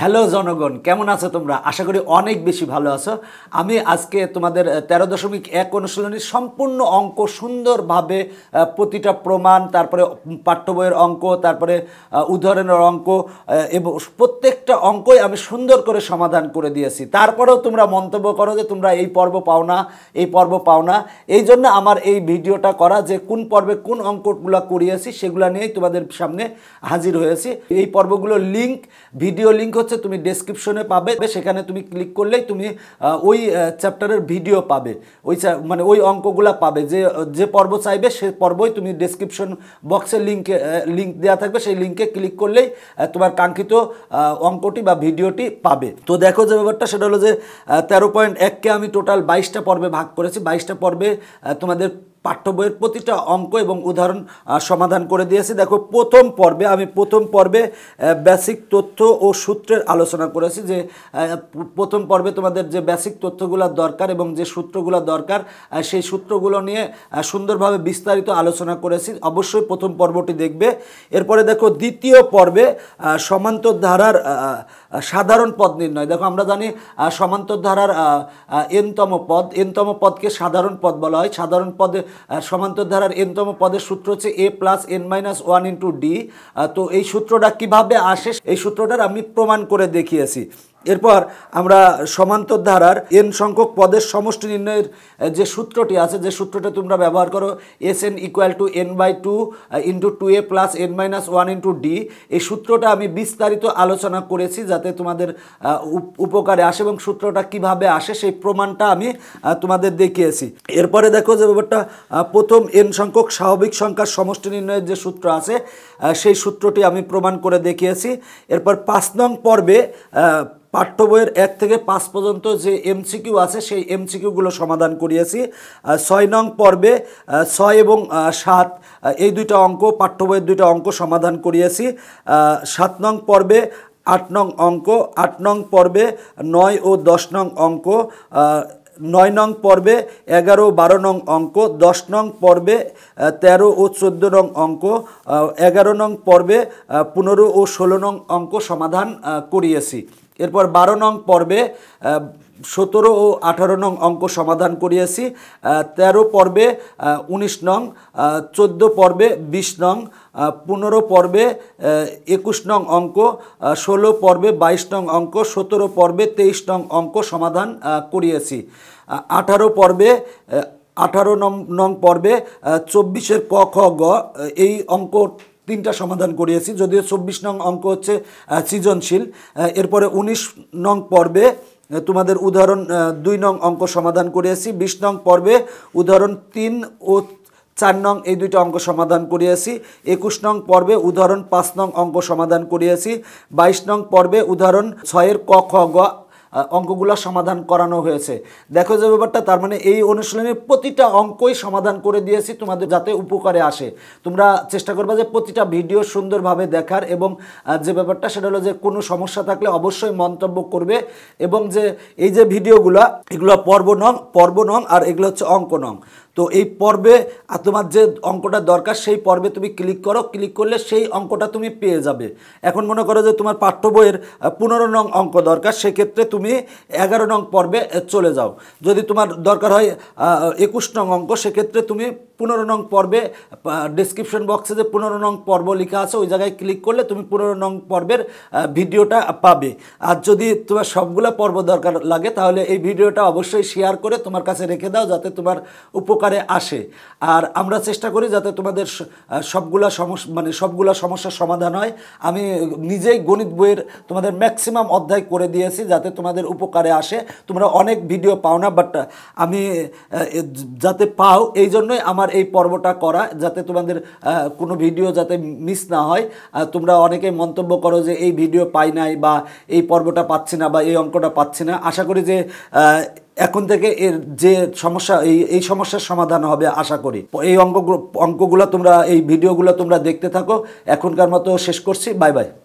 hello জনগণ কেমন আছো তোমরা আশা করি অনেক বেশি ভালো আছো আমি আজকে তোমাদের তেরো দশমিক এক অনুশীলনী সম্পূর্ণ অঙ্ক সুন্দরভাবে প্রতিটা প্রমাণ তারপরে পাঠ্য বইয়ের অঙ্ক তারপরে উদাহরণের অঙ্ক এবং প্রত্যেকটা অঙ্কই আমি সুন্দর করে সমাধান করে দিয়েছি তারপরেও তোমরা মন্তব্য করো যে তোমরা এই পর্ব পাও না এই পর্ব পাও না এই জন্য আমার এই ভিডিওটা করা যে কোন পর্বে কোন অঙ্কগুলো করিয়েছি সেগুলো নিয়েই তোমাদের সামনে হাজির হয়েছি এই পর্বগুলোর লিঙ্ক ভিডিও লিঙ্ক হচ্ছে তুমি ডেসক্রিপশনে পাবে সেখানে তুমি ক্লিক করলেই তুমি ওই চ্যাপ্টারের ভিডিও পাবে ওই মানে ওই অঙ্কগুলা পাবে যে যে পর্ব চাইবে সে পর্বই তুমি ডেসক্রিপশন বক্সের লিঙ্কে লিঙ্ক দেওয়া থাকবে সেই লিঙ্কে ক্লিক করলেই তোমার কাঙ্ক্ষিত অঙ্কটি বা ভিডিওটি পাবে তো দেখো যে ব্যাপারটা সেটা হলো যে তেরো পয়েন্ট এককে আমি টোটাল বাইশটা পর্বে ভাগ করেছি বাইশটা পর্বে তোমাদের পাঠ্য বইয়ের প্রতিটা অঙ্ক এবং উদাহরণ সমাধান করে দিয়েছি দেখো প্রথম পর্বে আমি প্রথম পর্বে বেসিক তথ্য ও সূত্রের আলোচনা করেছি যে প্রথম পর্বে তোমাদের যে বেসিক তথ্যগুলো দরকার এবং যে সূত্রগুলো দরকার সেই সূত্রগুলো নিয়ে সুন্দরভাবে বিস্তারিত আলোচনা করেছি অবশ্যই প্রথম পর্বটি দেখবে এরপরে দেখো দ্বিতীয় পর্বে সমান্তর ধারার সাধারণ পদ নির্ণয় দেখো আমরা জানি সমান্তর ধারার এনতম পদ এনতম পদকে সাধারণ পদ বলা হয় সাধারণ পদে সমান্তরধারার এনতম পদের সূত্র হচ্ছে A plus N minus one into D তো এই সূত্রটা কিভাবে আসে এই সূত্রটার আমি প্রমাণ করে দেখিয়েছি এরপর আমরা সমান্তর ধারার এন সংখ্যক পদের সমষ্টি নির্ণয়ের যে সূত্রটি আছে যে সূত্রটা তোমরা ব্যবহার করো S N equal to N by two into two A plus N minus one into D এই সূত্রটা আমি বিস্তারিত আলোচনা করেছি যাতে তোমাদের উপকারে আসে এবং সূত্রটা কিভাবে আসে সেই প্রমাণটা আমি তোমাদের দেখিয়েছি এরপরে দেখো যে ব্যাপারটা প্রথম এন সংখ্যক স্বাভাবিক সংখ্যার সমষ্টি নির্ণয়ের যে সূত্র আছে সেই সূত্রটি আমি প্রমাণ করে দেখিয়েছি এরপর পাঁচ নং পর্বে পাঠ্য বইয়ের এক থেকে পাঁচ পর্যন্ত যে এমসিকিউ আছে সেই এমসিকিউগুলো সমাধান করিয়েছি ছয় নং পর্বে ছয় এবং সাত এই দুইটা অঙ্ক পাঠ্য বইয়ের দুইটা অঙ্ক সমাধান করিয়েছি সাত নং পর্বে আট নং অঙ্ক আট নং পর্বে নয় ও দশ নং অঙ্ক নয় নং পর্বে এগারো বারো নং অঙ্ক দশ নং পর্বে ১৩ ও চোদ্দ নং অঙ্ক এগারো নং পর্বে পনেরো ও ষোলো নং অঙ্ক সমাধান করিয়েছি এরপর বারো নং পর্বে সতেরো ও আঠারো নং অঙ্ক সমাধান করিয়েছি ১৩ পর্বে ১৯ নং চোদ্দ পর্বে বিশ নং পনেরো পর্বে একুশ নং অঙ্ক ষোলো পর্বে বাইশ নং অঙ্ক সতেরো পর্বে তেইশ নং অঙ্ক সমাধান করিয়েছি আঠারো পর্বে আঠারো নং পর্বে চব্বিশের ক খ গ এই অঙ্ক তিনটা সমাধান করিয়েছি যদিও চব্বিশ নং অঙ্ক হচ্ছে সৃজনশীল এরপরে ১৯ নং পর্বে তোমাদের উদাহরণ দুই নং অঙ্ক সমাধান করিয়েছি বিশ নং পর্বে উদাহরণ তিন ও চার নং এই দুইটা অঙ্ক সমাধান করিয়েছি একুশ নং পর্বে উদাহরণ পাঁচ নং অঙ্ক সমাধান করিয়েছি বাইশ নং পর্বে উদাহরণ ছয়ের ক খ গ অঙ্কগুলো সমাধান করানো হয়েছে দেখো যে ব্যাপারটা তার মানে এই অনুশীলনের প্রতিটা অঙ্কই সমাধান করে দিয়েছি তোমাদের যাতে উপকারে আসে তোমরা চেষ্টা করবে যে প্রতিটা ভিডিও সুন্দরভাবে দেখার এবং যে ব্যাপারটা সেটা হলো যে কোনো সমস্যা থাকলে অবশ্যই মন্তব্য করবে এবং যে এই যে ভিডিওগুলো এগুলো পর্ব নং পর্ব নং আর এগুলো হচ্ছে অঙ্ক নং তো এই পর্বে তোমার যে অঙ্কটা দরকার সেই পর্বে তুমি ক্লিক করো ক্লিক করলে সেই অঙ্কটা তুমি পেয়ে যাবে এখন মনে করো যে তোমার পাঠ্য বইয়ের পনেরো নং অঙ্ক দরকার সেক্ষেত্রে তুমি এগারো নং পর্বে চলে যাও যদি তোমার দরকার হয় একুশ নং অঙ্ক সেক্ষেত্রে তুমি পনেরো নং পর্বে ডিসক্রিপশন বক্সে যে পনেরো নং পর্ব লেখা আছে ওই জায়গায় ক্লিক করলে তুমি পনেরো নং পর্বের ভিডিওটা পাবে আর যদি তোমার সবগুলো পর্ব দরকার লাগে তাহলে এই ভিডিওটা অবশ্যই শেয়ার করে তোমার কাছে রেখে দাও যাতে তোমার উপকার উপকারে আসে আর আমরা চেষ্টা করি যাতে তোমাদের সবগুলা সমস্যা মানে সবগুলা সমস্যার সমাধান হয় আমি নিজেই গণিত বইয়ের তোমাদের ম্যাক্সিমাম অধ্যায় করে দিয়েছি যাতে তোমাদের উপকারে আসে তোমরা অনেক ভিডিও পাও না বাট আমি যাতে পাও এই জন্যই আমার এই পর্বটা করা যাতে তোমাদের কোনো ভিডিও যাতে মিস না হয় তোমরা অনেকে মন্তব্য করো যে এই ভিডিও পাই নাই বা এই পর্বটা পাচ্ছি না বা এই অঙ্কটা পাচ্ছি না আশা করি যে এখন থেকে এর যে সমস্যা এই এই সমস্যার সমাধান হবে আশা করি এই অঙ্ক অঙ্কগুলো তোমরা এই ভিডিওগুলো তোমরা দেখতে থাকো এখনকার মতো শেষ করছি বাই বাই